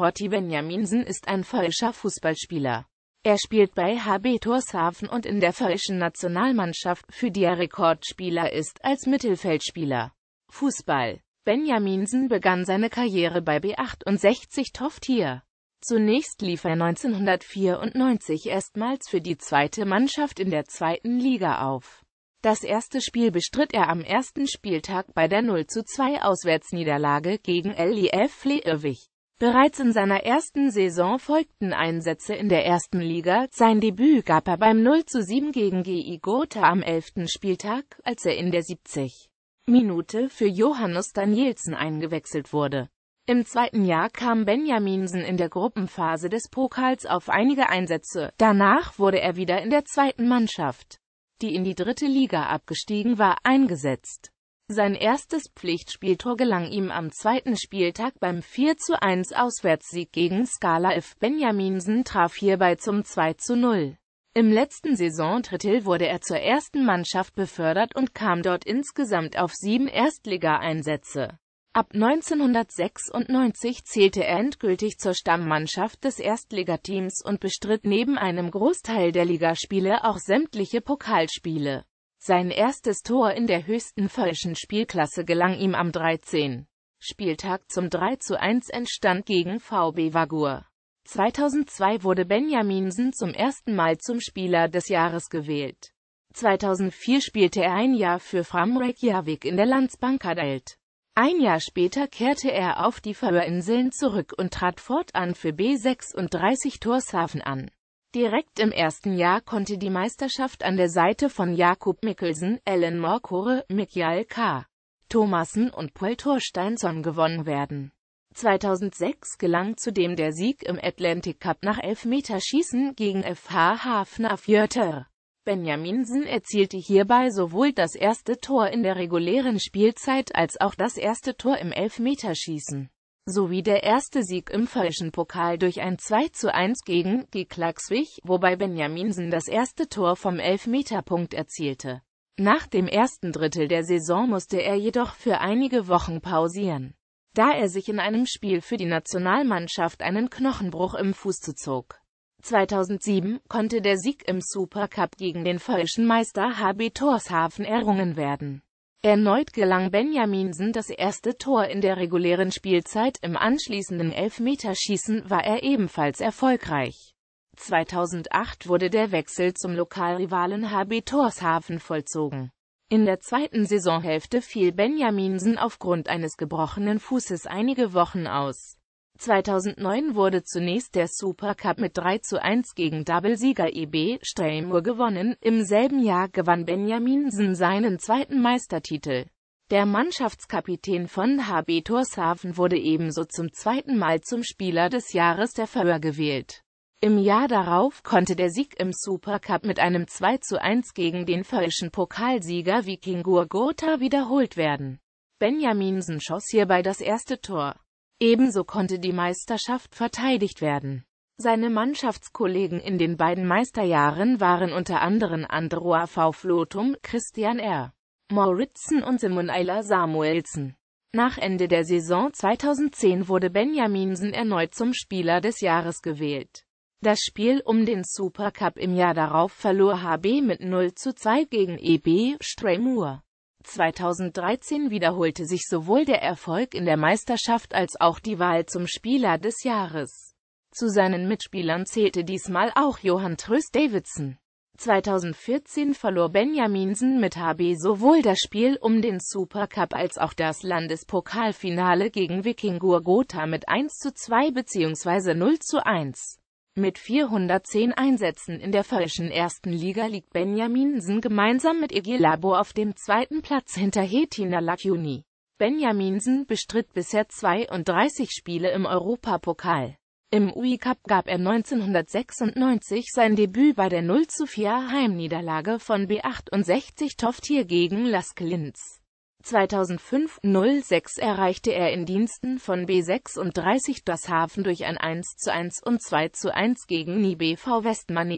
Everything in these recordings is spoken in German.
Forti Benjaminsen ist ein falscher Fußballspieler. Er spielt bei HB Tórshavn und in der falschen Nationalmannschaft, für die er Rekordspieler ist, als Mittelfeldspieler. Fußball Benjaminsen begann seine Karriere bei B68 Toftier. Zunächst lief er 1994 erstmals für die zweite Mannschaft in der zweiten Liga auf. Das erste Spiel bestritt er am ersten Spieltag bei der 0 zu 2 Auswärtsniederlage gegen LIF Leewig. Bereits in seiner ersten Saison folgten Einsätze in der ersten Liga, sein Debüt gab er beim 0 zu 7 gegen GI Gotha am 11. Spieltag, als er in der 70. Minute für Johannes Danielsen eingewechselt wurde. Im zweiten Jahr kam Benjaminsen in der Gruppenphase des Pokals auf einige Einsätze, danach wurde er wieder in der zweiten Mannschaft, die in die dritte Liga abgestiegen war, eingesetzt. Sein erstes Pflichtspieltor gelang ihm am zweiten Spieltag beim 4 zu 1 Auswärtssieg gegen Skala F. Benjaminsen traf hierbei zum 2 zu 0. Im letzten Saisontrittel wurde er zur ersten Mannschaft befördert und kam dort insgesamt auf sieben Erstligaeinsätze. Ab 1996 zählte er endgültig zur Stammmannschaft des Erstligateams und bestritt neben einem Großteil der Ligaspiele auch sämtliche Pokalspiele. Sein erstes Tor in der höchsten fäuschen Spielklasse gelang ihm am 13. Spieltag zum 3 zu 1 entstand gegen VB Wagur. 2002 wurde Benjaminsen zum ersten Mal zum Spieler des Jahres gewählt. 2004 spielte er ein Jahr für Fram Reykjavik in der Landsbankadelt. Ein Jahr später kehrte er auf die Föhrinseln zurück und trat fortan für B36 Torshafen an. Direkt im ersten Jahr konnte die Meisterschaft an der Seite von Jakub Mikkelsen, Ellen Morkore, Mikjal K. Thomassen und Pueltor Steinsson gewonnen werden. 2006 gelang zudem der Sieg im Atlantic Cup nach Elfmeterschießen gegen FH Hafner Hafnarfjörður. Benjaminsen erzielte hierbei sowohl das erste Tor in der regulären Spielzeit als auch das erste Tor im Elfmeterschießen sowie der erste Sieg im falschen Pokal durch ein 2 zu 1 gegen die Klakswich, wobei Benjaminsen das erste Tor vom Elfmeterpunkt erzielte. Nach dem ersten Drittel der Saison musste er jedoch für einige Wochen pausieren, da er sich in einem Spiel für die Nationalmannschaft einen Knochenbruch im Fuß zuzog. 2007 konnte der Sieg im Supercup gegen den falschen Meister HB Torshafen errungen werden. Erneut gelang Benjaminsen das erste Tor in der regulären Spielzeit, im anschließenden Elfmeterschießen war er ebenfalls erfolgreich. 2008 wurde der Wechsel zum Lokalrivalen HB Torshafen vollzogen. In der zweiten Saisonhälfte fiel Benjaminsen aufgrund eines gebrochenen Fußes einige Wochen aus 2009 wurde zunächst der Supercup mit 3 zu 1 gegen Doublesieger EB Strelmur gewonnen, im selben Jahr gewann Benjaminsen seinen zweiten Meistertitel. Der Mannschaftskapitän von HB Tórshavn wurde ebenso zum zweiten Mal zum Spieler des Jahres der Föhr gewählt. Im Jahr darauf konnte der Sieg im Supercup mit einem 2 zu 1 gegen den fölschen Pokalsieger Vikingur Gotha wiederholt werden. Benjaminsen schoss hierbei das erste Tor. Ebenso konnte die Meisterschaft verteidigt werden. Seine Mannschaftskollegen in den beiden Meisterjahren waren unter anderem Androa V. Flotum, Christian R. Mauritzen und Simon Eiler Samuelsen. Nach Ende der Saison 2010 wurde Benjaminsen erneut zum Spieler des Jahres gewählt. Das Spiel um den Supercup im Jahr darauf verlor HB mit 0 zu 2 gegen EB Stremur. 2013 wiederholte sich sowohl der Erfolg in der Meisterschaft als auch die Wahl zum Spieler des Jahres. Zu seinen Mitspielern zählte diesmal auch Johann Tröst Davidson. 2014 verlor Benjaminsen mit HB sowohl das Spiel um den Supercup als auch das Landespokalfinale gegen Wikingur Gotha mit 1 zu 2 bzw. 0 zu 1. Mit 410 Einsätzen in der falschen ersten Liga liegt Benjaminsen gemeinsam mit Egelabo auf dem zweiten Platz hinter Hetina Lakuni. Benjaminsen bestritt bisher 32 Spiele im Europapokal. Im UI Cup gab er 1996 sein Debüt bei der 0 zu 4 Heimniederlage von B68 Toftier gegen Lask Linz. 2005-06 erreichte er in Diensten von B36 das Hafen durch ein 1-1 und 2-1 gegen NiBV BV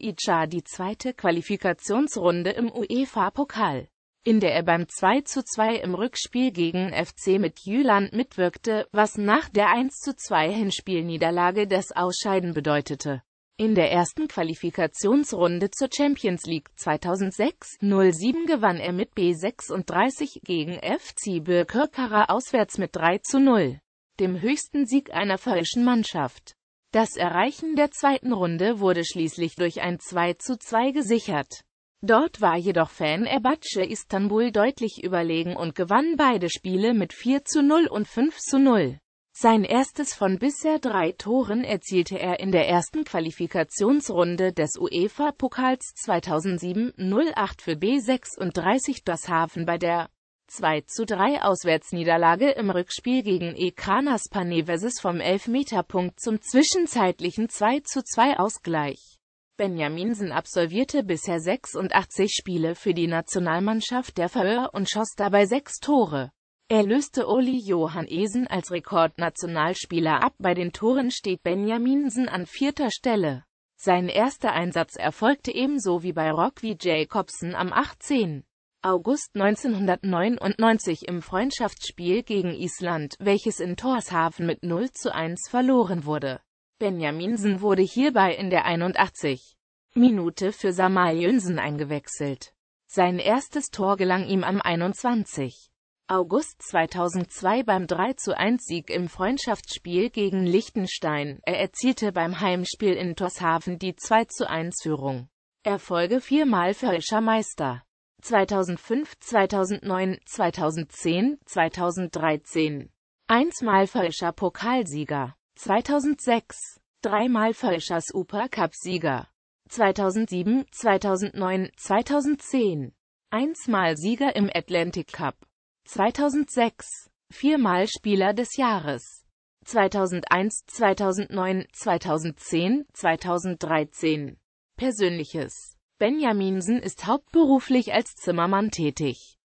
Ica die zweite Qualifikationsrunde im UEFA-Pokal, in der er beim 2-2 im Rückspiel gegen FC mit Jüland mitwirkte, was nach der 1 2 hinspielniederlage das Ausscheiden bedeutete in der ersten Qualifikationsrunde zur Champions League 2006-07 gewann er mit B36 gegen FC Birkirkara auswärts mit 3 zu 0, dem höchsten Sieg einer falschen Mannschaft. Das Erreichen der zweiten Runde wurde schließlich durch ein 2 zu 2 gesichert. Dort war jedoch Fan Erbatsche Istanbul deutlich überlegen und gewann beide Spiele mit 4 zu 0 und 5 zu 0. Sein erstes von bisher drei Toren erzielte er in der ersten Qualifikationsrunde des UEFA-Pokals 2007-08 für B36 Dorshaven bei der 2 zu 3 Auswärtsniederlage im Rückspiel gegen Ekranas Paneveses vom Elfmeterpunkt zum zwischenzeitlichen 2 zu 2 Ausgleich. Benjaminsen absolvierte bisher 86 Spiele für die Nationalmannschaft der Färöer und schoss dabei sechs Tore. Er löste Oli Uli Esen als Rekordnationalspieler ab, bei den Toren steht Benjaminsen an vierter Stelle. Sein erster Einsatz erfolgte ebenso wie bei Rock Rocky Jacobsen am 18. August 1999 im Freundschaftsspiel gegen Island, welches in Torshaven mit 0 zu 1 verloren wurde. Benjaminsen wurde hierbei in der 81. Minute für Samar Jönsen eingewechselt. Sein erstes Tor gelang ihm am 21. August 2002 beim 3 zu 1 sieg im Freundschaftsspiel gegen Liechtenstein. Er erzielte beim Heimspiel in Tórshavn die 2 zu 1 führung Erfolge viermal Völlischer Meister. 2005, 2009, 2010, 2013. Einsmal Völlischer Pokalsieger. 2006. Dreimal Völlischer Supercup-Sieger. 2007, 2009, 2010. Einsmal Sieger im Atlantic Cup. 2006 viermal Spieler des Jahres 2001, 2009, 2010, 2013 Persönliches Benjaminsen ist hauptberuflich als Zimmermann tätig